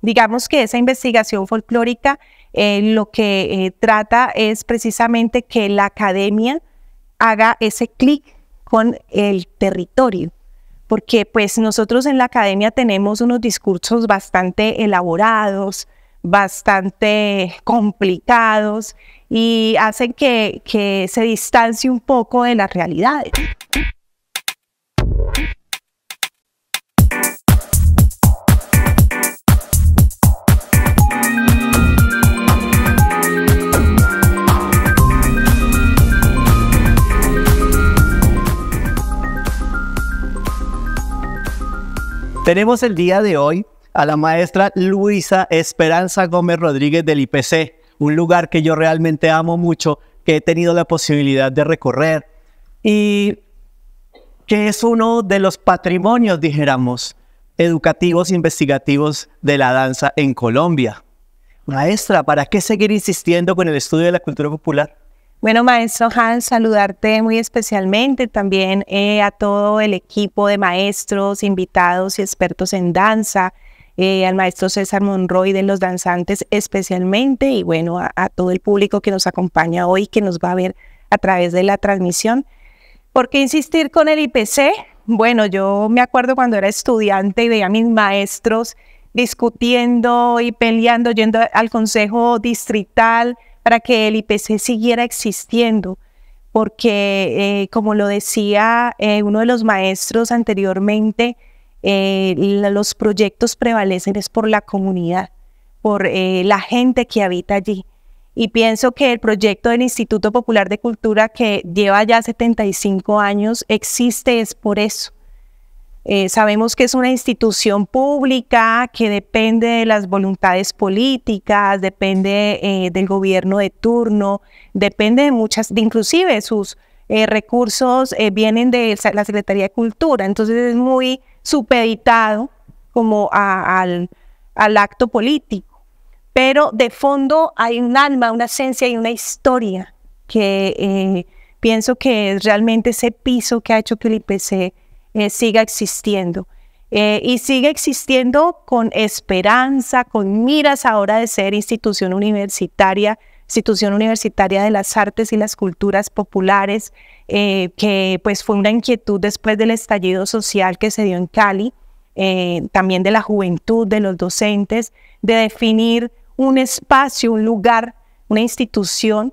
Digamos que esa investigación folclórica eh, lo que eh, trata es precisamente que la academia haga ese clic con el territorio, porque pues nosotros en la academia tenemos unos discursos bastante elaborados, bastante complicados y hacen que, que se distancie un poco de las realidades. Tenemos el día de hoy a la maestra Luisa Esperanza Gómez Rodríguez del IPC, un lugar que yo realmente amo mucho, que he tenido la posibilidad de recorrer y que es uno de los patrimonios, dijéramos, educativos investigativos de la danza en Colombia. Maestra, ¿para qué seguir insistiendo con el estudio de la cultura popular? Bueno, maestro Hans, saludarte muy especialmente también eh, a todo el equipo de maestros, invitados y expertos en danza, eh, al maestro César Monroy de los danzantes especialmente y bueno, a, a todo el público que nos acompaña hoy, que nos va a ver a través de la transmisión. ¿Por qué insistir con el IPC? Bueno, yo me acuerdo cuando era estudiante y veía a mis maestros discutiendo y peleando, yendo al consejo distrital para que el IPC siguiera existiendo, porque eh, como lo decía eh, uno de los maestros anteriormente, eh, los proyectos prevalecen es por la comunidad, por la gente que habita allí. Y pienso que el proyecto del Instituto Popular de Cultura, que lleva ya 75 años, existe es por eso, eh, sabemos que es una institución pública que depende de las voluntades políticas, depende eh, del gobierno de turno, depende de muchas, de inclusive sus eh, recursos vienen de la Secretaría de Cultura, entonces es muy supeditado como al, al acto político. Pero de fondo hay un alma, una esencia y una historia que pienso que es realmente ese piso que ha hecho que el IPC eh, siga existiendo. Eh, y sigue existiendo con esperanza, con miras ahora de ser institución universitaria, institución universitaria de las artes y las culturas populares, eh, que pues fue una inquietud después del estallido social que se dio en Cali, también de la juventud, de los docentes, de definir un espacio, un lugar, una institución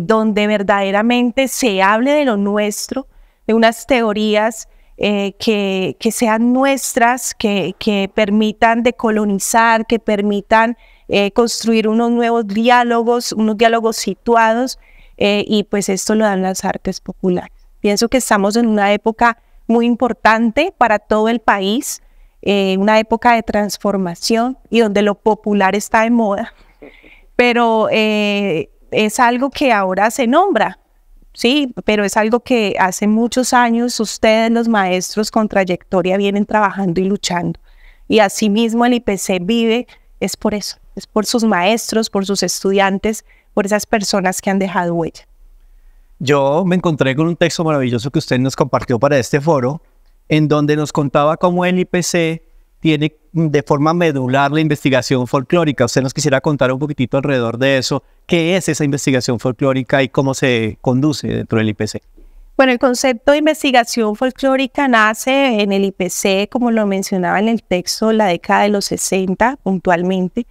donde verdaderamente se hable de lo nuestro, de unas teorías eh, que, que, sean nuestras, que, que, permitan decolonizar, que permitan eh, construir unos nuevos diálogos, unos diálogos situados, eh, y pues esto lo dan las artes populares. Pienso que estamos en una época muy importante para todo el país, una época de transformación y donde lo popular está de moda, pero es algo que ahora se nombra, Sí, pero es algo que hace muchos años ustedes, los maestros con trayectoria, vienen trabajando y luchando. Y asimismo el IPC vive, es por eso, es por sus maestros, por sus estudiantes, por esas personas que han dejado huella. Yo me encontré con un texto maravilloso que usted nos compartió para este foro, en donde nos contaba cómo el IPC tiene mm, de forma medular la investigación folclórica. Usted nos quisiera contar un poquitito alrededor de eso. ¿Qué es esa investigación folclórica y cómo se conduce dentro del IPC? Bueno, el concepto de investigación folclórica nace en el IPC, como lo mencionaba en el texto, la década de los 60 puntualmente,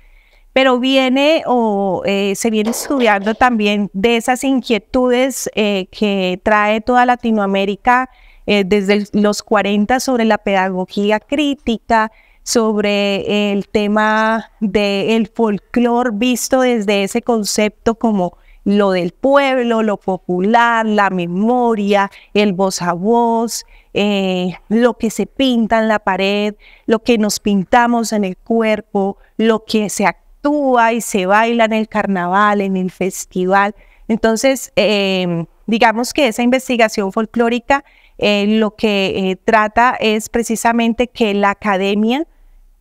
pero viene o eh, se viene estudiando también de esas inquietudes eh, que trae toda Latinoamérica eh, desde los 40 sobre la pedagogía crítica, sobre el tema del folclore visto desde ese concepto como lo del pueblo, lo popular, la memoria, el voz a voz, eh, lo que se pinta en la pared, lo que nos pintamos en el cuerpo, lo que se actúa y se baila en el carnaval, en el festival. Entonces, eh, digamos que esa investigación folclórica lo que eh, trata es precisamente que la academia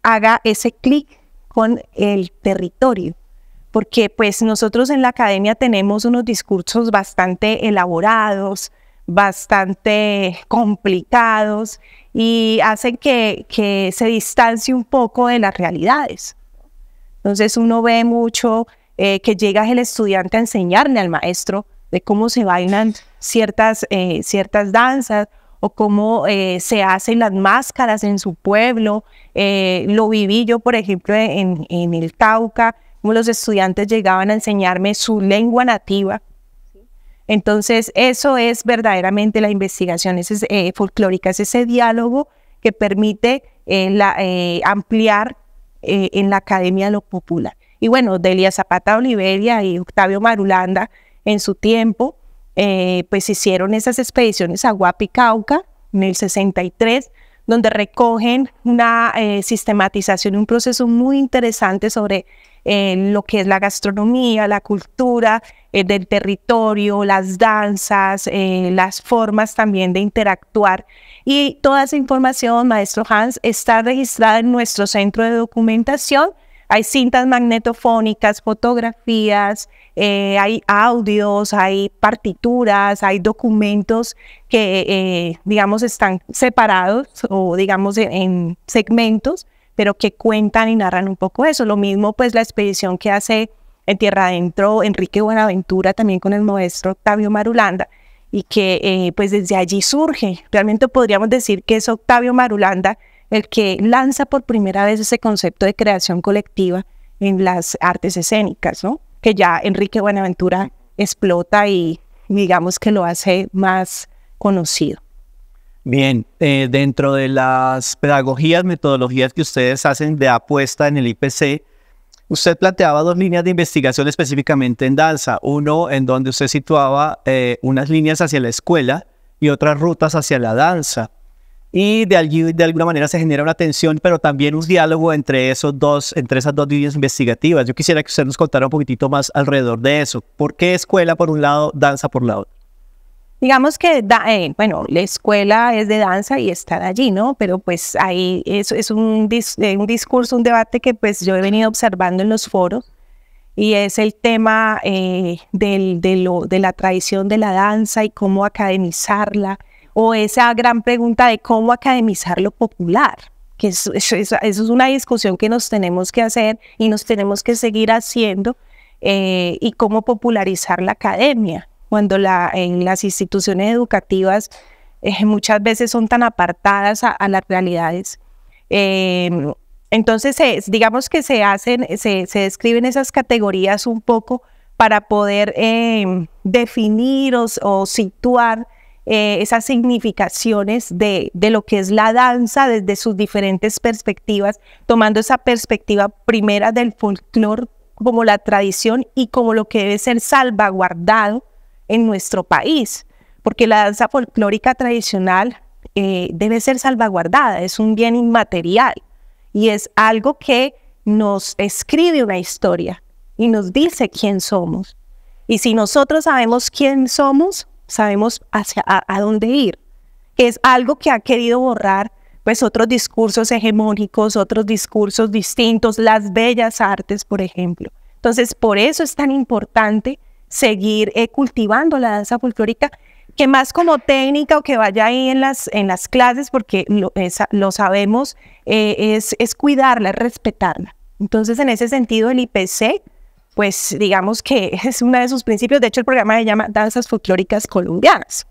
haga ese clic con el territorio, porque pues nosotros en la academia tenemos unos discursos bastante elaborados, bastante complicados y hacen que, se distancie un poco de las realidades. Entonces uno ve mucho eh, que llega el estudiante a enseñarle al maestro, de cómo se bailan ciertas, eh, ciertas danzas o cómo eh, se hacen las máscaras en su pueblo. Eh, lo viví yo, por ejemplo, en, el Cauca, como los estudiantes llegaban a enseñarme su lengua nativa. Entonces, eso es verdaderamente la investigación es, folclórica, es ese diálogo que permite ampliar en la academia lo popular. Y bueno, Delia Zapata Oliveria y Octavio Marulanda, en su tiempo, eh, pues hicieron esas expediciones a Guapicauca en el 63, donde recogen una eh, sistematización, un proceso muy interesante sobre eh, lo que es la gastronomía, la cultura del territorio, las danzas, las formas también de interactuar. Y toda esa información, maestro Hans, está registrada en nuestro centro de documentación. Hay cintas magnetofónicas, fotografías, eh, hay audios, hay partituras, hay documentos que, eh, digamos, están separados o, digamos, en, segmentos, pero que cuentan y narran un poco eso. Lo mismo, pues, la expedición que hace en Tierra Adentro Enrique Buenaventura, también con el maestro Octavio Marulanda, y que, eh, pues, desde allí surge. Realmente podríamos decir que es Octavio Marulanda el que lanza por primera vez ese concepto de creación colectiva en las artes escénicas, ¿no? que ya Enrique Buenaventura explota y digamos que lo hace más conocido. Bien, eh, dentro de las pedagogías, metodologías que ustedes hacen de apuesta en el IPC, usted planteaba dos líneas de investigación específicamente en danza. Uno en donde usted situaba eh, unas líneas hacia la escuela y otras rutas hacia la danza y de, allí, de alguna manera se genera una tensión, pero también un diálogo entre, esos dos, entre esas dos líneas investigativas. Yo quisiera que usted nos contara un poquitito más alrededor de eso. ¿Por qué escuela por un lado, danza por la otra? Digamos que, eh, bueno, la escuela es de danza y estar allí, ¿no? Pero pues ahí es, es eh, un, discurso, un debate que pues yo he venido observando en los foros y es el tema eh, de, lo, de la tradición de la danza y cómo academizarla o esa gran pregunta de cómo academizar lo popular, que eso, es una discusión que nos tenemos que hacer y nos tenemos que seguir haciendo, eh, y cómo popularizar la academia, cuando en las instituciones educativas eh, muchas veces son tan apartadas a, las realidades. Eh, entonces, digamos que se hacen, se, describen esas categorías un poco para poder definir o situar eh, esas significaciones de, lo que es la danza desde sus diferentes perspectivas, tomando esa perspectiva primera del folclor como la tradición y como lo que debe ser salvaguardado en nuestro país, porque la danza folclórica tradicional eh, debe ser salvaguardada, es un bien inmaterial y es algo que nos escribe una historia y nos dice quién somos. Y si nosotros sabemos quién somos, sabemos hacia a, dónde ir. Es algo que ha querido borrar pues otros discursos hegemónicos, otros discursos distintos, las bellas artes, por ejemplo. Entonces, por eso es tan importante seguir eh, cultivando la danza folclórica, que más como técnica o que vaya ahí en las, en las clases, porque lo, sabemos, eh, es, es cuidarla, es respetarla. Entonces, en ese sentido, el IPC pues digamos que es uno de sus principios. De hecho, el programa se llama Danzas Folclóricas Colombianas.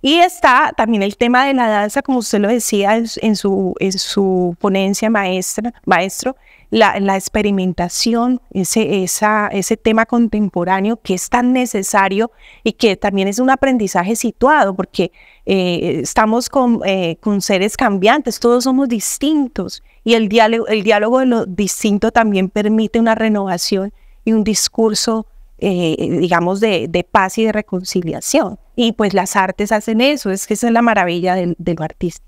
Y está también el tema de la danza, como usted lo decía en su, en su ponencia maestra, maestro, la, experimentación, ese, esa, ese tema contemporáneo que es tan necesario y que también es un aprendizaje situado, porque eh, estamos con, eh, con, seres cambiantes, todos somos distintos y el diálogo, el diálogo de lo distinto también permite una renovación y un discurso eh, digamos, de, paz y de reconciliación. Y pues las artes hacen eso, es que esa es la maravilla de del artista.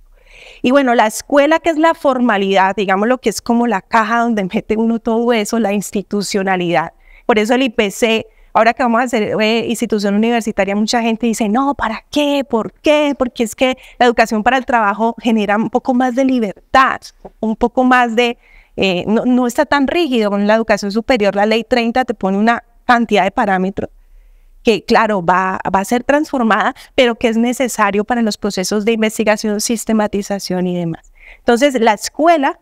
Y bueno, la escuela, que es la formalidad, digamos lo que es como la caja donde mete uno todo eso, la institucionalidad. Por eso el IPC, ahora que vamos a hacer eh, institución universitaria, mucha gente dice, no, ¿para qué? ¿Por qué? Porque es que la educación para el trabajo genera un poco más de libertad, un poco más de... Eh, no está tan rígido con la educación superior, la ley 30 te pone una cantidad de parámetros que claro, va, va a ser transformada, pero que es necesario para los procesos de investigación, sistematización y demás. Entonces, la escuela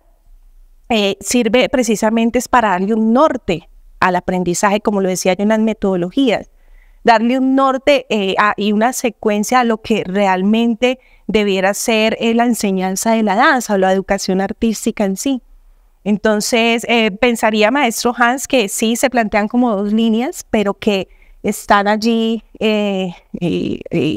eh, sirve precisamente es para darle un norte al aprendizaje, como lo decía yo en las metodologías, darle un norte eh, y una secuencia a lo que realmente debiera ser eh, la enseñanza de la danza o la educación artística en sí. Entonces, pensaría maestro Hans que sí se plantean como dos líneas, pero que están allí eh,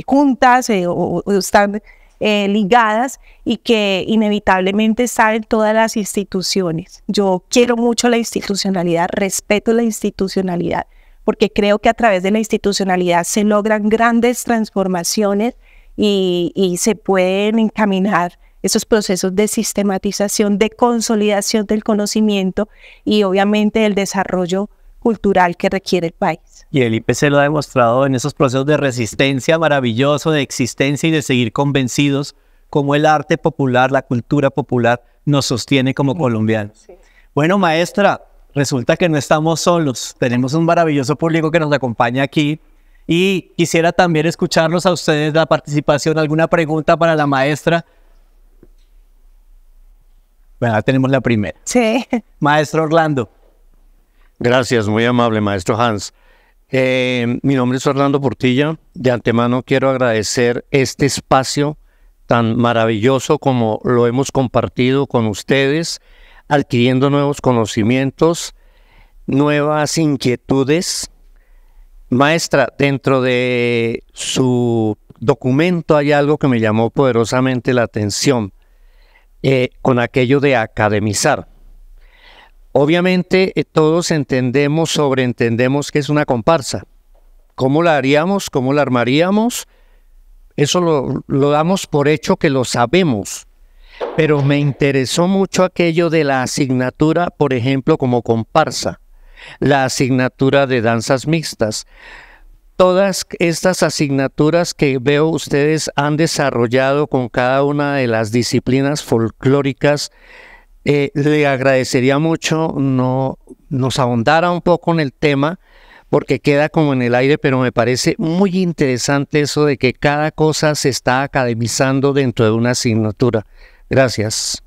juntas eh, o, están eh, ligadas y que inevitablemente saben todas las instituciones. Yo quiero mucho la institucionalidad, respeto la institucionalidad, porque creo que a través de la institucionalidad se logran grandes transformaciones y, y se pueden encaminar esos procesos de sistematización, de consolidación del conocimiento y obviamente el desarrollo cultural que requiere el país. Y el IPC lo ha demostrado en esos procesos de resistencia maravilloso, de existencia y de seguir convencidos como el arte popular, la cultura popular nos sostiene como colombianos. Bueno, maestra, resulta que no estamos solos, tenemos un maravilloso público que nos acompaña aquí y quisiera también escucharlos a ustedes la participación, alguna pregunta para la maestra. Bueno, tenemos la primera. Sí. Maestro Orlando, Gracias, muy amable, maestro Hans. Eh, mi nombre es Orlando Portilla. De antemano quiero agradecer este espacio tan maravilloso como lo hemos compartido con ustedes, adquiriendo nuevos conocimientos, nuevas inquietudes. Maestra, dentro de su documento hay algo que me llamó poderosamente la atención, eh, con aquello de academizar. Obviamente eh, todos entendemos, sobreentendemos que es una comparsa. ¿Cómo la haríamos? ¿Cómo la armaríamos? Eso lo damos por hecho que lo sabemos. Pero me interesó mucho aquello de la asignatura, por ejemplo, como comparsa, la asignatura de danzas mixtas. Todas estas asignaturas que veo ustedes han desarrollado con cada una de las disciplinas folclóricas eh, le agradecería mucho no, nos ahondara un poco en el tema porque queda como en el aire, pero me parece muy interesante eso de que cada cosa se está academizando dentro de una asignatura. Gracias.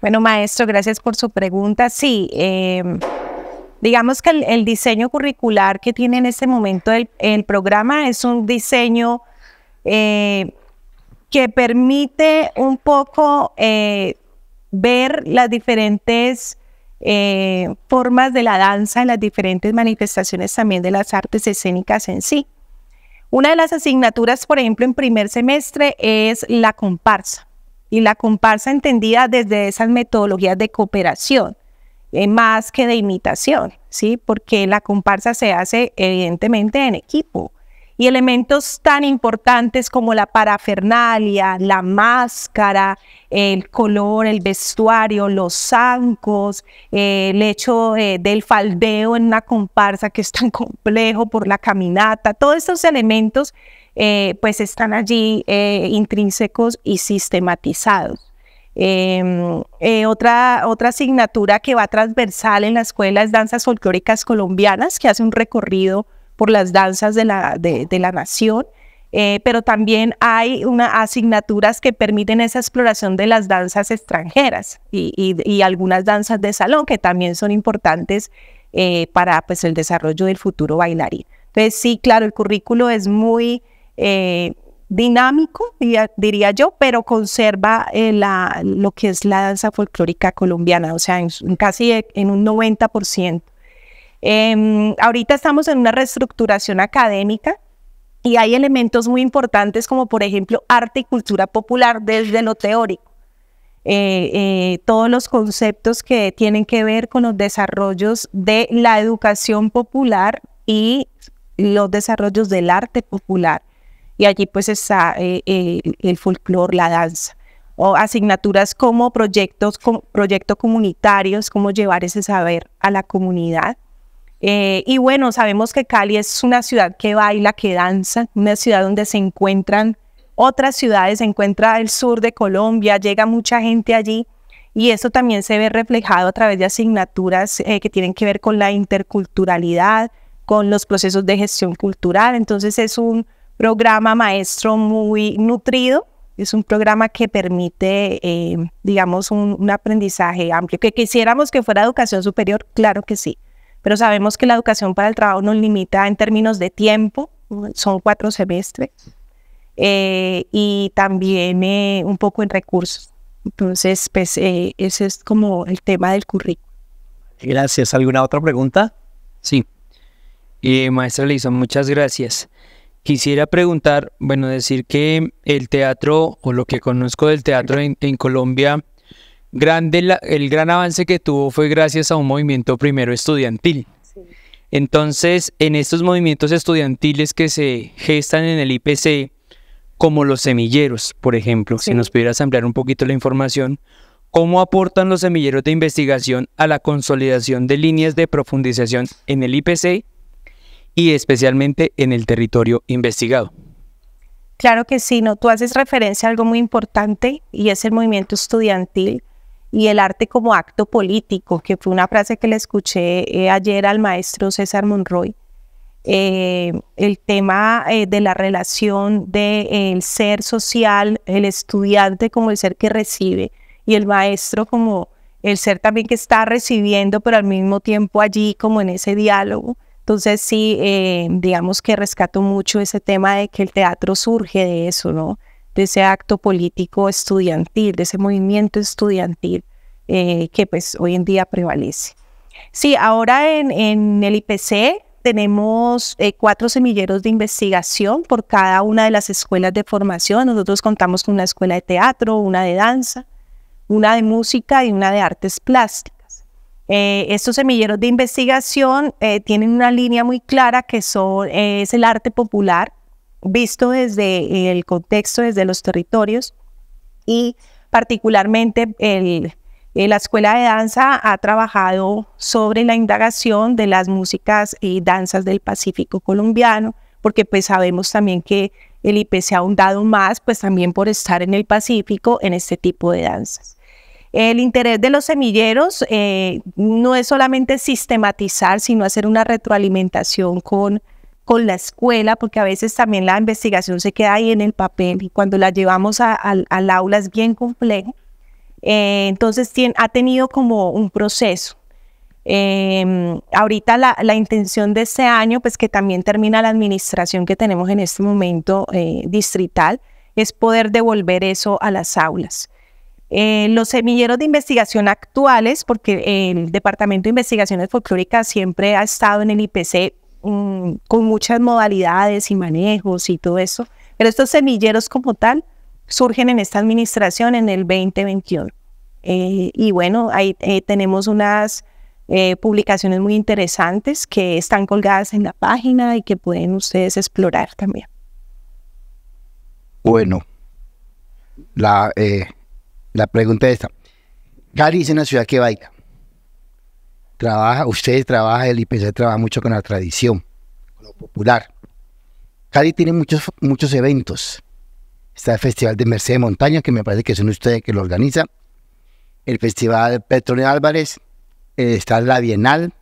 Bueno, maestro, gracias por su pregunta. Sí, em, digamos que el, diseño curricular que tiene en este momento el, programa es un diseño eh, que permite un poco eh, ver las diferentes eh, formas de la danza, las diferentes manifestaciones también de las artes escénicas en sí. Una de las asignaturas, por ejemplo, en primer semestre es la comparsa, y la comparsa entendida desde esas metodologías de cooperación, eh, más que de imitación, ¿sí? Porque la comparsa se hace evidentemente en equipo y elementos tan importantes como la parafernalia, la máscara, el color, el vestuario, los zancos, el hecho eh, del faldeo en una comparsa que es tan complejo por la caminata, todos estos elementos eh, pues están allí eh, intrínsecos y sistematizados. Em, otra, otra asignatura que va transversal en la escuela es danzas folclóricas colombianas, que hace un recorrido por las danzas de la, de, la nación. Eh, pero también hay una, asignaturas que permiten esa exploración de las danzas extranjeras y, y, algunas danzas de salón que también son importantes eh, para pues, el desarrollo del futuro bailarín. Entonces, sí, claro, el currículo es muy eh, dinámico, diría, diría, yo, pero conserva la, lo que es la danza folclórica colombiana, o sea, en, casi en un 90%. Em, ahorita estamos en una reestructuración académica y hay elementos muy importantes como por ejemplo arte y cultura popular desde lo teórico. Eh, eh, todos los conceptos que tienen que ver con los desarrollos de la educación popular y los desarrollos del arte popular. Y allí pues está eh, el folclore, la danza, o asignaturas como proyectos, comunitarios, como llevar ese saber a la comunidad. Eh, y bueno, sabemos que Cali es una ciudad que baila, que danza, una ciudad donde se encuentran otras ciudades, se encuentra el sur de Colombia, llega mucha gente allí y esto también se ve reflejado a través de asignaturas eh, que tienen que ver con la interculturalidad, con los procesos de gestión cultural. Entonces es un programa maestro muy nutrido, es un programa que permite, eh, digamos, un aprendizaje amplio. Que quisiéramos que fuera educación superior, claro que sí pero sabemos que la educación para el trabajo nos limita en términos de tiempo, son cuatro semestres, eh, y también eh, un poco en recursos. Entonces, pues eh, ese es como el tema del currículum. Gracias. ¿Alguna otra pregunta? Sí. maestra Lisa, muchas gracias. Quisiera preguntar, bueno, decir que el teatro o lo que conozco del teatro en, en Colombia grande el gran avance que tuvo fue gracias a un movimiento primero estudiantil. Entonces, en estos movimientos estudiantiles que se gestan en el IPC, como los semilleros, por ejemplo, si nos pudieras ampliar un poquito la información, ¿cómo aportan los semilleros de investigación a la consolidación de líneas de profundización en el IPC y especialmente en el territorio investigado? Claro que sí, no, tú haces referencia a algo muy importante y es el movimiento estudiantil y el arte como acto político, que fue una frase que le escuché eh, ayer al maestro César Monroy. Eh, el tema eh, de la relación del de, ser social, el estudiante como el ser que recibe y el maestro como el ser también que está recibiendo, pero al mismo tiempo allí como en ese diálogo. Entonces sí, digamos que rescato mucho ese tema de que el teatro surge de eso, ¿no? de ese acto político estudiantil, de ese movimiento estudiantil eh, que pues hoy en día prevalece. Sí, ahora en, el IPC tenemos eh, cuatro semilleros de investigación por cada una de las escuelas de formación. Nosotros contamos con una escuela de teatro, una de danza, una de música y una de artes plásticas. Eh, estos semilleros de investigación tienen una línea muy clara que son, es el arte popular, visto desde el contexto, desde los territorios y particularmente el, eh, la Escuela de Danza ha trabajado sobre la indagación de las músicas y danzas del Pacífico colombiano, porque pues sabemos también que el IP se ha ahondado más, pues también por estar en el Pacífico en este tipo de danzas. El interés de los semilleros eh, no es solamente sistematizar, sino hacer una retroalimentación con con la escuela, porque a veces también la investigación se queda ahí en el papel y cuando la llevamos al aula es bien complejo. Eh, entonces tiene, ha tenido como un proceso. Em, ahorita la, intención de este año, pues que también termina la administración que tenemos en este momento eh, distrital, es poder devolver eso a las aulas. Eh, los semilleros de investigación actuales, porque el Departamento de Investigaciones Folclóricas siempre ha estado en el IPC Mm, con muchas modalidades y manejos y todo eso. Pero estos semilleros como tal surgen en esta administración en el 2021. Eh, y bueno, ahí eh, tenemos unas eh, publicaciones muy interesantes que están colgadas en la página y que pueden ustedes explorar también. Bueno, la, pregunta es esta. ¿Cali es una ciudad que baila trabaja, usted trabaja, el IPC trabaja mucho con la tradición, con lo popular. Cali tiene muchos, muchos eventos. Está el Festival de Mercedes Montaña, que me parece que son ustedes que lo organizan. El Festival Petronio Álvarez. Eh, está la Bienal.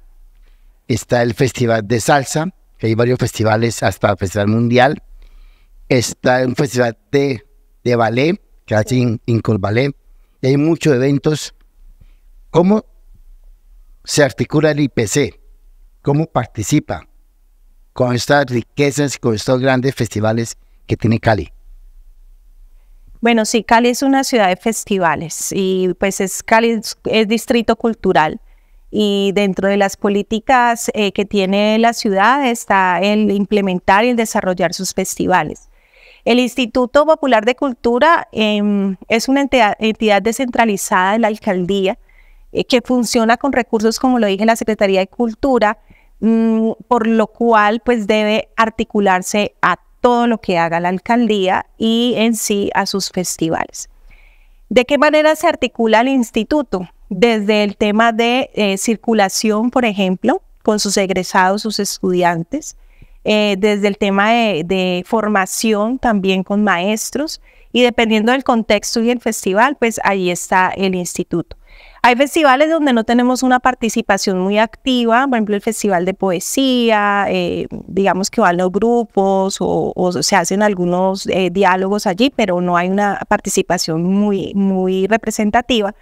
Está el Festival de Salsa, que hay varios festivales hasta el Festival Mundial. Está un festival de, ballet, que hace Incol Ballet. Y hay muchos eventos. ¿Cómo se articula el IPC, cómo participa con estas riquezas, y con estos grandes festivales que tiene Cali. Bueno, sí, Cali es una ciudad de festivales y pues es Cali es, distrito cultural y dentro de las políticas eh, que tiene la ciudad está el implementar y el desarrollar sus festivales. El Instituto Popular de Cultura em, es una entidad, entidad, descentralizada de la alcaldía eh, que funciona con recursos, como lo dije, la Secretaría de Cultura, mm, por lo cual pues debe articularse a todo lo que haga la alcaldía y en sí a sus festivales. ¿De qué manera se articula el instituto? Desde el tema de eh, circulación, por ejemplo, con sus egresados, sus estudiantes, eh, desde el tema de, formación también con maestros y dependiendo del contexto y el festival, pues ahí está el instituto. Hay festivales donde no tenemos una participación muy activa, por ejemplo el Festival de Poesía, eh, digamos que van los grupos o, se hacen algunos eh, diálogos allí, pero no hay una participación muy, muy representativa.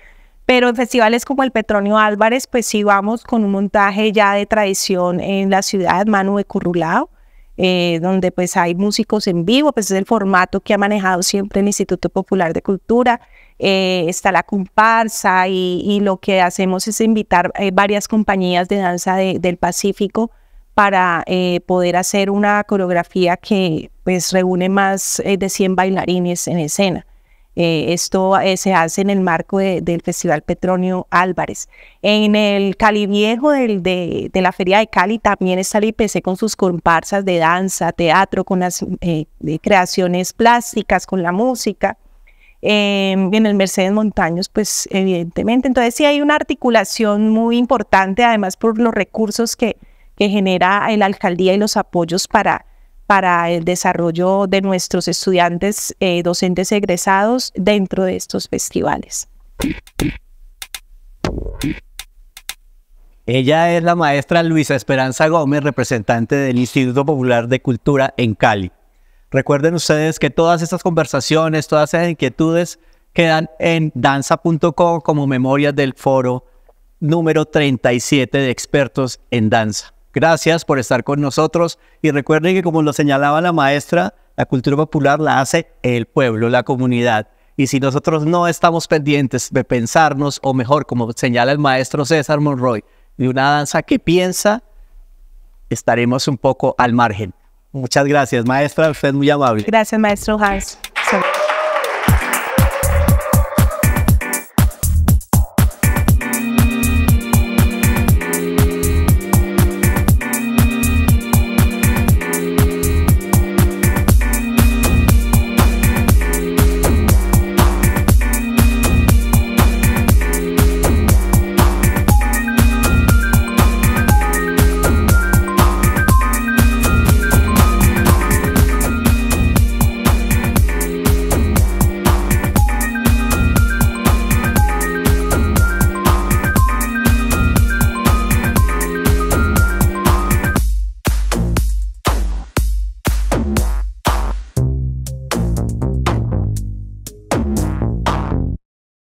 Pero en festivales como el Petronio Álvarez, pues sí vamos con un montaje ya de tradición en la ciudad, Manu de Currulao, eh, donde pues hay músicos en vivo, pues es el formato que ha manejado siempre el Instituto Popular de Cultura. Eh, está la comparsa y, lo que hacemos es invitar eh, varias compañías de danza del Pacífico para poder hacer una coreografía que pues reúne más de 100 bailarines en escena. Eh, esto eh, se hace en el marco del Festival Petronio Álvarez. En el Cali Viejo de, la Feria de Cali también está el IPC con sus comparsas de danza, teatro, con las eh, creaciones plásticas, con la música. Em, en el Mercedes Montaños, pues evidentemente. Entonces sí hay una articulación muy importante, además por los recursos que, que genera la alcaldía y los apoyos para para el desarrollo de nuestros estudiantes eh, docentes egresados dentro de estos festivales. Ella es la maestra Luisa Esperanza Gómez, representante del Instituto Popular de Cultura en Cali. Recuerden ustedes que todas estas conversaciones, todas esas inquietudes quedan en danza.com como memorias del foro número 37 de expertos en danza. Gracias por estar con nosotros y recuerden que como lo señalaba la maestra, la cultura popular la hace el pueblo, la comunidad. Y si nosotros no estamos pendientes de pensarnos, o mejor, como señala el maestro César Monroy, de una danza que piensa, estaremos un poco al margen. Muchas gracias, maestra. Usted es muy amable. Gracias, maestro Hans.